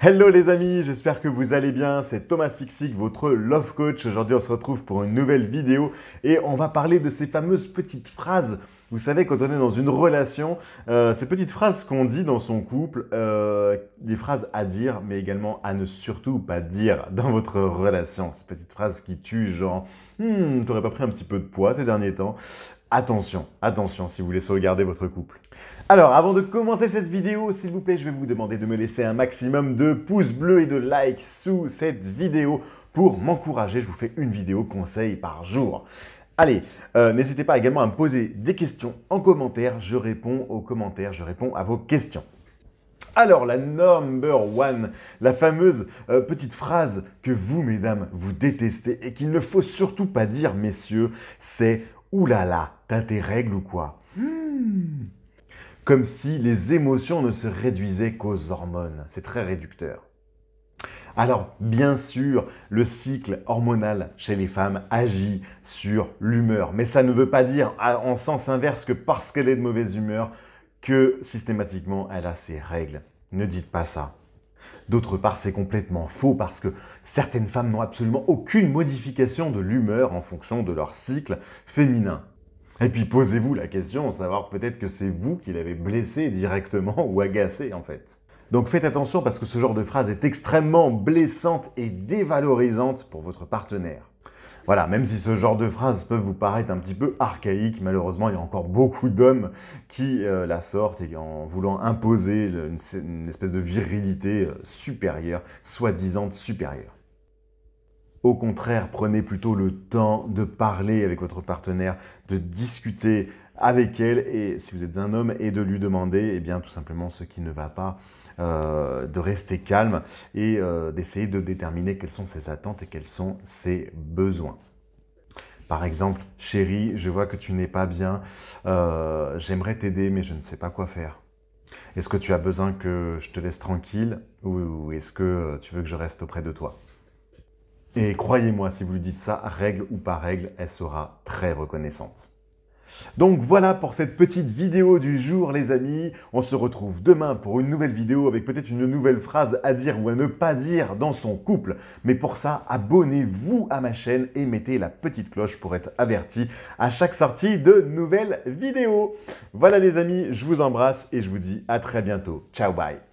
Hello les amis, j'espère que vous allez bien. C'est Thomas Sixic, votre love coach. Aujourd'hui, on se retrouve pour une nouvelle vidéo et on va parler de ces fameuses petites phrases vous savez, quand on est dans une relation, euh, ces petites phrases qu'on dit dans son couple, euh, des phrases à dire, mais également à ne surtout pas dire dans votre relation. Ces petites phrases qui tuent, genre, hmm, t'aurais pas pris un petit peu de poids ces derniers temps attention, attention si vous voulez sauvegarder votre couple. Alors, avant de commencer cette vidéo, s'il vous plaît, je vais vous demander de me laisser un maximum de pouces bleus et de likes sous cette vidéo pour m'encourager. Je vous fais une vidéo conseil par jour. Allez, euh, n'hésitez pas également à me poser des questions en commentaire. Je réponds aux commentaires, je réponds à vos questions. Alors la number one, la fameuse euh, petite phrase que vous, mesdames, vous détestez et qu'il ne faut surtout pas dire, messieurs, c'est oulala, t'as tes règles ou quoi hmm. Comme si les émotions ne se réduisaient qu'aux hormones. C'est très réducteur. Alors, bien sûr, le cycle hormonal chez les femmes agit sur l'humeur, mais ça ne veut pas dire ah, en sens inverse que parce qu'elle est de mauvaise humeur, que systématiquement elle a ses règles. Ne dites pas ça. D'autre part, c'est complètement faux parce que certaines femmes n'ont absolument aucune modification de l'humeur en fonction de leur cycle féminin. Et puis posez-vous la question, savoir peut-être que c'est vous qui l'avez blessé directement ou agacé en fait. Donc faites attention parce que ce genre de phrase est extrêmement blessante et dévalorisante pour votre partenaire. Voilà, même si ce genre de phrase peut vous paraître un petit peu archaïque, malheureusement, il y a encore beaucoup d'hommes qui euh, la sortent et en voulant imposer une, espèce de virilité euh, supérieure, soi-disant supérieure. Au contraire, prenez plutôt le temps de parler avec votre partenaire, de discuter, avec elle, et si vous êtes un homme, et de lui demander et eh bien, tout simplement ce qui ne va pas, euh, de rester calme et euh, d'essayer de déterminer quelles sont ses attentes et quels sont ses besoins. Par exemple, chérie, je vois que tu n'es pas bien, euh, j'aimerais t'aider, mais je ne sais pas quoi faire. Est-ce que tu as besoin que je te laisse tranquille ou est-ce que tu veux que je reste auprès de toi Et croyez-moi, si vous lui dites ça, règle ou pas règle, elle sera très reconnaissante. Donc voilà pour cette petite vidéo du jour les amis. On se retrouve demain pour une nouvelle vidéo avec peut-être une nouvelle phrase à dire ou à ne pas dire dans son couple. Mais pour ça, abonnez-vous à ma chaîne et mettez la petite cloche pour être averti à chaque sortie de nouvelles vidéos. Voilà les amis, je vous embrasse et je vous dis à très bientôt. Ciao bye